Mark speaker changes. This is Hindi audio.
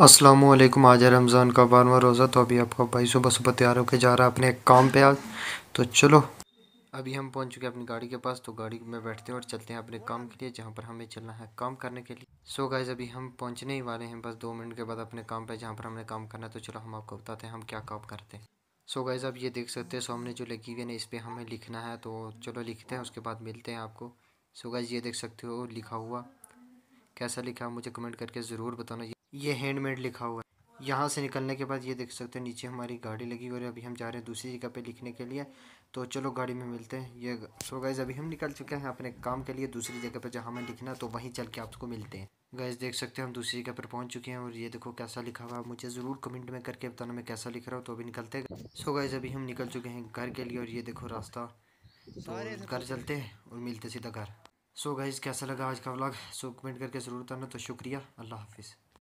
Speaker 1: असलम आज रमज़ान का बारवा रोज़ा तो अभी आपका भाई सुबह सुबह तैयार होकर जा रहा है अपने काम पे आज तो चलो अभी हम पहुंच चुके हैं अपनी गाड़ी के पास तो गाड़ी में बैठते हैं और चलते हैं अपने काम के लिए जहाँ पर हमें चलना है काम करने के लिए सो so गाइज अभी हम पहुंचने ही वाले हैं बस दो मिनट के बाद अपने काम पर जहाँ पर हमने काम करना है तो चलो हम आपको बताते हैं हम क्या काम करते हैं सो so गाइज आप ये देख सकते हैं सामने जो लगी हुई है ना इस पर हमें लिखना है तो चलो लिखते हैं उसके बाद मिलते हैं आपको सो गाइज ये देख सकते हो लिखा हुआ कैसा लिखा मुझे कमेंट करके ज़रूर बताना ये हैंडमेड लिखा हुआ है यहाँ से निकलने के बाद ये देख सकते हैं नीचे हमारी गाड़ी लगी और अभी हम जा रहे हैं दूसरी जगह पे लिखने के लिए तो चलो गाड़ी में मिलते हैं ये सो गैस अभी हम निकल चुके हैं अपने काम के लिए दूसरी जगह पर जहाँ हमें लिखना तो वहीं चल के आपको मिलते हैं गैस देख सकते हैं हम दूसरी जगह पर पहुंच चुके हैं और ये देखो कैसा लिखा हुआ है मुझे ज़रूर कमेंट में करके बताना मैं कैसा लिख रहा हूँ तो अभी निकलते हैं सो गैस अभी हम निकल चुके हैं घर के लिए और ये देखो रास्ता
Speaker 2: तो घर चलते
Speaker 1: हैं और मिलते सीधा घर सो गैस कैसा लगा आज का व्लॉग सो कमेंट करके ज़रूर बताना तो शुक्रिया अल्लाह हाफिज़